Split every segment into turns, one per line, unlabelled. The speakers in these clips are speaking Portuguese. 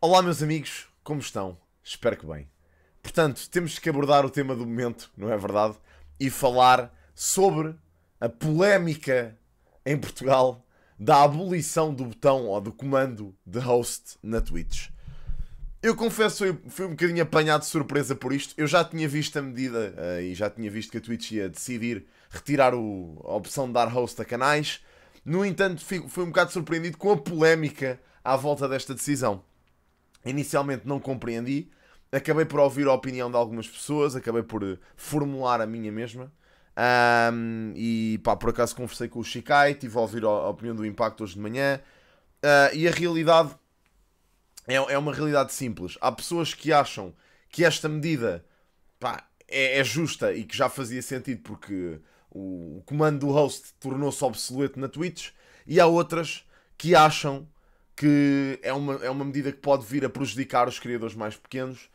Olá, meus amigos, como estão? Espero que bem. Portanto, temos que abordar o tema do momento, não é verdade? E falar sobre a polémica em Portugal da abolição do botão ou do comando de host na Twitch. Eu confesso, eu fui um bocadinho apanhado de surpresa por isto. Eu já tinha visto a medida uh, e já tinha visto que a Twitch ia decidir retirar o, a opção de dar host a canais. No entanto, fui, fui um bocado surpreendido com a polémica à volta desta decisão inicialmente não compreendi, acabei por ouvir a opinião de algumas pessoas, acabei por eh, formular a minha mesma. Um, e pá, por acaso conversei com o Shikai, tive a ouvir a opinião do Impact hoje de manhã. Uh, e a realidade é, é uma realidade simples. Há pessoas que acham que esta medida pá, é, é justa e que já fazia sentido porque o, o comando do host tornou-se obsoleto na Twitch, e há outras que acham que é uma, é uma medida que pode vir a prejudicar os criadores mais pequenos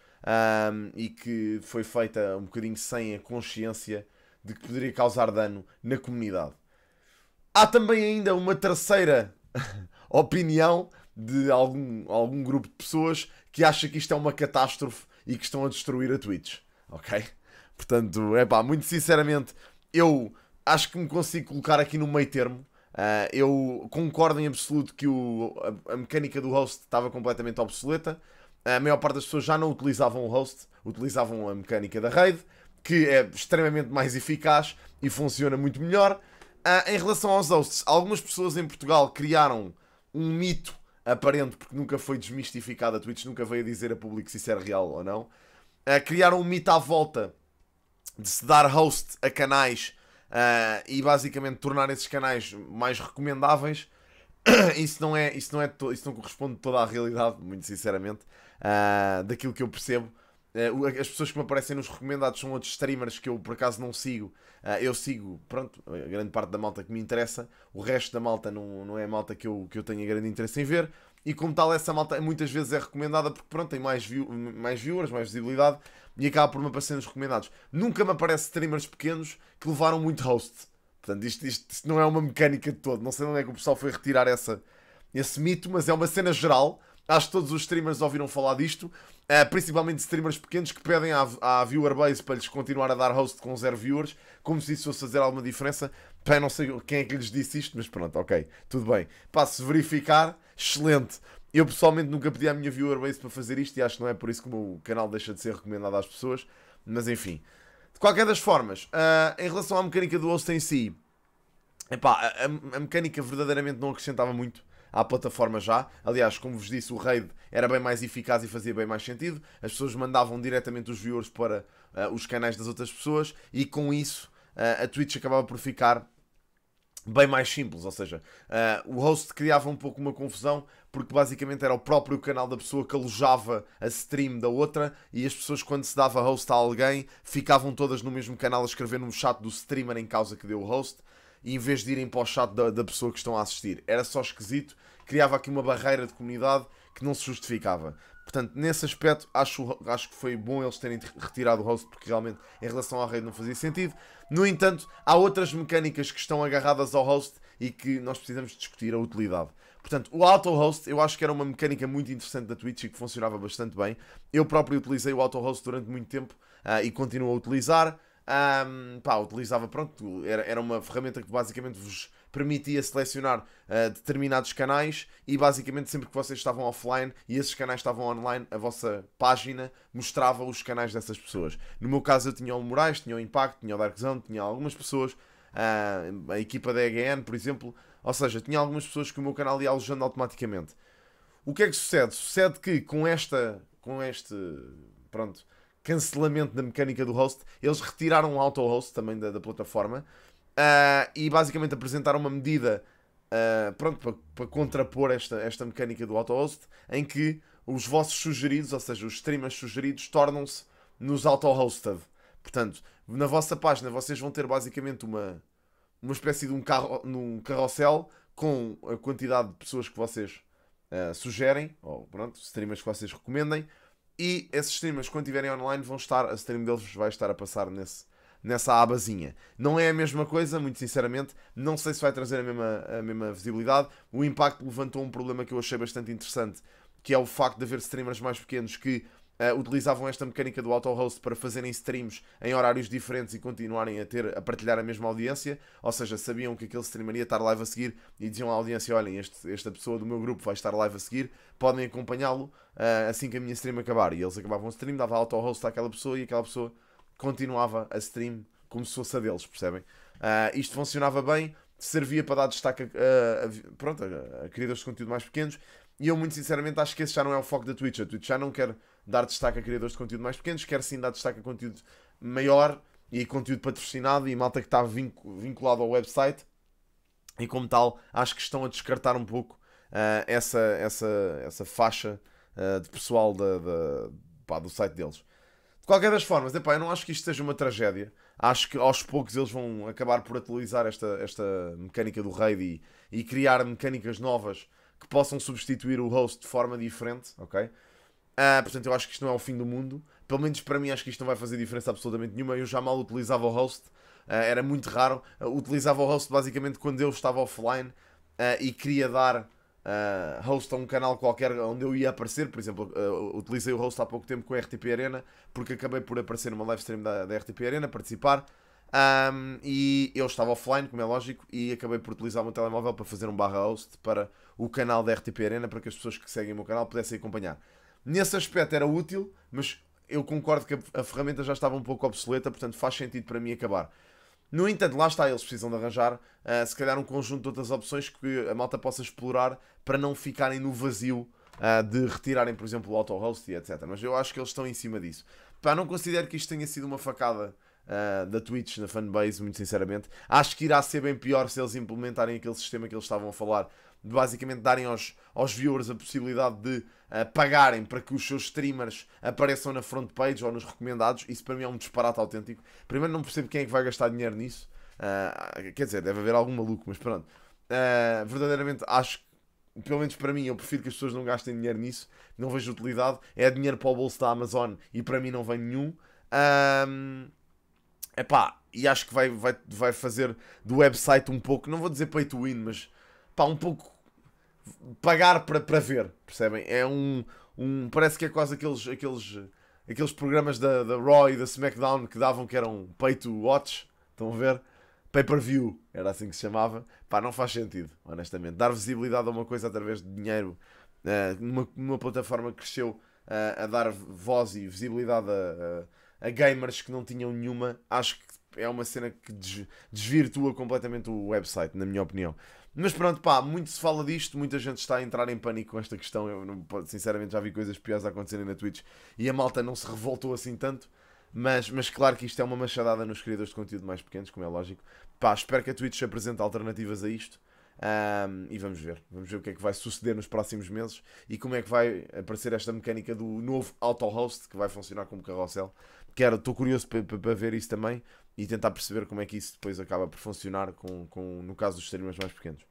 um, e que foi feita um bocadinho sem a consciência de que poderia causar dano na comunidade. Há também ainda uma terceira opinião de algum, algum grupo de pessoas que acha que isto é uma catástrofe e que estão a destruir a Twitch, ok? Portanto, é pá, muito sinceramente, eu acho que me consigo colocar aqui no meio termo. Uh, eu concordo em absoluto que o, a, a mecânica do host estava completamente obsoleta. Ah, a maior parte das pessoas já não utilizavam o host, utilizavam a mecânica da raid, que é extremamente mais eficaz e funciona muito melhor. Uh, em relação aos hosts, algumas pessoas em Portugal criaram um mito aparente, porque nunca foi desmistificado, a Twitch nunca veio dizer a público se isso era é real ou não. Uh, criaram um mito à volta de se dar host a canais uh, e basicamente tornar esses canais mais recomendáveis. isso não é, isso não é, isso não corresponde toda à realidade, muito sinceramente, uh, daquilo que eu percebo. Uh, as pessoas que me aparecem nos recomendados são outros streamers que eu por acaso não sigo. Uh, eu sigo, pronto, a grande parte da malta que me interessa. O resto da malta não, não é a malta que eu, que eu tenho grande interesse em ver e como tal essa malta muitas vezes é recomendada porque pronto, tem mais, view, mais viewers, mais visibilidade e acaba por me aparecer nos recomendados. Nunca me aparece streamers pequenos que levaram muito host. Portanto, isto, isto, isto não é uma mecânica de todo. Não sei de onde é que o pessoal foi retirar essa, esse mito, mas é uma cena geral. Acho que todos os streamers ouviram falar disto, é, principalmente streamers pequenos que pedem à, à viewer base para lhes continuar a dar host com zero viewers, como se isso fosse fazer alguma diferença. Pá, não sei quem é que lhes disse isto, mas pronto, ok, tudo bem. Passo se verificar, excelente. Eu pessoalmente nunca pedi à minha viewer base para fazer isto e acho que não é por isso que o meu canal deixa de ser recomendado às pessoas, mas enfim. De qualquer das formas, uh, em relação à mecânica do host em si, epá, a, a, mecânica verdadeiramente não acrescentava muito à plataforma já. Aliás, como vos disse, o raid era bem mais eficaz e fazia bem mais sentido. As pessoas mandavam diretamente os viewers para uh, os canais das outras pessoas e com isso uh, a Twitch acabava por ficar bem mais simples, ou seja, uh, o host criava um pouco uma confusão porque basicamente era o próprio canal da pessoa que alojava a stream da outra e as pessoas quando se dava host a alguém ficavam todas no mesmo canal a escrever no chat do streamer em causa que deu o host e em vez de irem para o chat da, da pessoa que estão a assistir. Era só esquisito, criava aqui uma barreira de comunidade que não se justificava. Portanto, nesse aspecto, acho, acho que foi bom eles terem retirado o host, porque realmente em relação à rede não fazia sentido. No entanto, há outras mecânicas que estão agarradas ao host e que nós precisamos discutir a utilidade. Portanto, o auto-host eu acho que era uma mecânica muito interessante da Twitch e que funcionava bastante bem. Eu próprio utilizei o auto-host durante muito tempo uh, e continuo a utilizar. Um, pá, utilizava, pronto, era, era uma ferramenta que basicamente vos permitia selecionar uh, determinados canais e basicamente sempre que vocês estavam offline e esses canais estavam online, a vossa página mostrava os canais dessas pessoas. No meu caso eu tinha o Moraes, tinha o Impacto, tinha o Dark Zone, tinha algumas pessoas, uh, a equipa da EGN, por exemplo, ou seja, tinha algumas pessoas que o meu canal ia alojando automaticamente. O que é que sucede? Sucede que com esta, com este, pronto, cancelamento da mecânica do host, eles retiraram o auto-host também da, da plataforma Uh, e basicamente apresentar uma medida uh, pronto, para, para, contrapor esta, esta mecânica do auto-host, em que os vossos sugeridos, ou seja, os streamers sugeridos, tornam-se nos auto-hosted. Portanto, na vossa página vocês vão ter basicamente uma, uma espécie de um, carro, num carrossel com a quantidade de pessoas que vocês uh, sugerem, ou pronto, streamers que vocês recomendem, e esses streamers, quando estiverem online, vão estar, a stream deles vai estar a passar nesse, nessa abazinha. Não é a mesma coisa, muito sinceramente, não sei se vai trazer a mesma, a mesma visibilidade. O impacto levantou um problema que eu achei bastante interessante, que é o facto de haver streamers mais pequenos que Uh, utilizavam esta mecânica do auto-host para fazerem streams em horários diferentes e continuarem a ter a partilhar a mesma audiência, ou seja, sabiam que aquele streamer ia estar live a seguir e diziam à audiência: olhem, este, esta pessoa do meu grupo vai estar live a seguir, podem acompanhá-lo uh, assim que a minha stream acabar. E eles acabavam o stream, dava auto-host àquela pessoa e aquela pessoa continuava a stream como se fosse a deles, percebem? Uh, isto funcionava bem, servia para dar destaque a, a, a pronto, a, a criadores de conteúdo mais pequenos, e eu, muito sinceramente, acho que esse já não é o foco da Twitch. A Twitch já não quer dar destaque a criadores de conteúdo mais pequenos, quer sim dar destaque a conteúdo maior e conteúdo patrocinado e malta que está vinculado ao website. E como tal, acho que estão a descartar um pouco uh, essa, essa, essa faixa uh, de pessoal da, da pá, do site deles. De qualquer das formas, epá, eu não acho que isto seja uma tragédia. Acho que aos poucos eles vão acabar por atualizar esta, esta mecânica do raid e, e criar mecânicas novas que possam substituir o host de forma diferente, ok? Uh, portanto, eu acho que isto não é o fim do mundo. Pelo menos para mim, acho que isto não vai fazer diferença absolutamente nenhuma. Eu já mal utilizava o host, uh, era muito raro. Uh, utilizava o host basicamente quando eu estava offline e queria dar uh, host a um canal qualquer onde eu ia aparecer. Por exemplo, uh, utilizei o host há pouco tempo com a RTP Arena, porque acabei por aparecer numa live stream da, da RTP Arena, participar. Um, e eu estava offline, como é lógico, e acabei por utilizar o meu telemóvel para fazer um barra host para o canal da RTP Arena, para que as pessoas que seguem o meu canal pudessem acompanhar. Nesse aspecto era útil, mas eu concordo que a ferramenta já estava um pouco obsoleta, portanto faz sentido para mim acabar. No entanto, lá está, eles precisam de arranjar uh, se calhar um conjunto de outras opções que a malta possa explorar para não ficarem no vazio uh, de retirarem, por exemplo, o auto-host e etc. Mas eu acho que eles estão em cima disso. Pá, não considero que isto tenha sido uma facada uh, da Twitch na fanbase, muito sinceramente. Acho que irá ser bem pior se eles implementarem aquele sistema que eles estavam a falar de basicamente darem aos, aos viewers a possibilidade de uh, pagarem para que os seus streamers apareçam na front page ou nos recomendados. Isso para mim é um disparate autêntico. Primeiro, não percebo quem é que vai gastar dinheiro nisso. Uh, quer dizer, deve haver algum maluco, mas pronto. Uh, verdadeiramente acho que. Pelo menos para mim, eu prefiro que as pessoas não gastem dinheiro nisso, não vejo utilidade. É dinheiro para o bolso da Amazon e para mim não vem nenhum. Um, epá, e acho que vai, vai, vai fazer do website um pouco, não vou dizer pay to win, mas pá, um pouco pagar para, ver, percebem? É um, um. Parece que é quase aqueles. aqueles aqueles programas da, da Raw e da SmackDown que davam que eram pay to watch, estão a ver? Pay-per-view, era assim que se chamava. Pá, não faz sentido, honestamente. Dar visibilidade a uma coisa através de dinheiro, uh, numa, numa plataforma que cresceu uh, a dar voz e visibilidade a, a, a, gamers que não tinham nenhuma, acho que é uma cena que desvirtua completamente o website, na minha opinião. Mas pronto, pá, muito se fala disto, muita gente está a entrar em pânico com esta questão. Eu, não, sinceramente, já vi coisas piores a acontecerem na Twitch e a malta não se revoltou assim tanto. Mas, mas claro que isto é uma machadada nos criadores de conteúdo mais pequenos, como é lógico. Pá, espero que a Twitch apresente alternativas a isto. Um, e vamos ver. Vamos ver o que é que vai suceder nos próximos meses e como é que vai aparecer esta mecânica do novo auto-host que vai funcionar como carrossel. Quero, estou curioso para ver isso também e tentar perceber como é que isso depois acaba por funcionar com, com no caso dos streamers mais pequenos.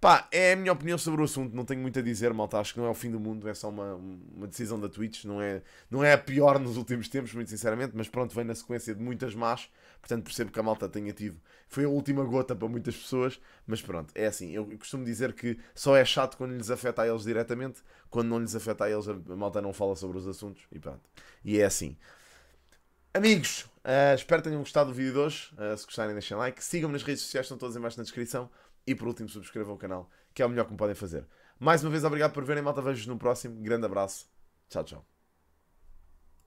Pá, é a minha opinião sobre o assunto, não tenho muito a dizer, malta. Acho que não é o fim do mundo, é só uma, uma decisão da Twitch, não é, não é a pior nos últimos tempos, muito sinceramente, mas pronto, vem na sequência de muitas más, portanto percebo que a malta tenha tido. Foi a última gota para muitas pessoas, mas pronto, é assim. Eu costumo dizer que só é chato quando lhes afeta a eles diretamente, quando não lhes afeta a eles, a malta não fala sobre os assuntos e pronto. E é assim. Amigos, uh, espero que tenham gostado do vídeo de hoje. Uh, se gostarem, deixem like. Sigam-me nas redes sociais, estão todas em baixo na descrição. E por último, subscrevam o canal, que é o melhor que me podem fazer. Mais uma vez, obrigado por verem, malta. Vejo-vos no próximo. Grande abraço. Tchau, tchau.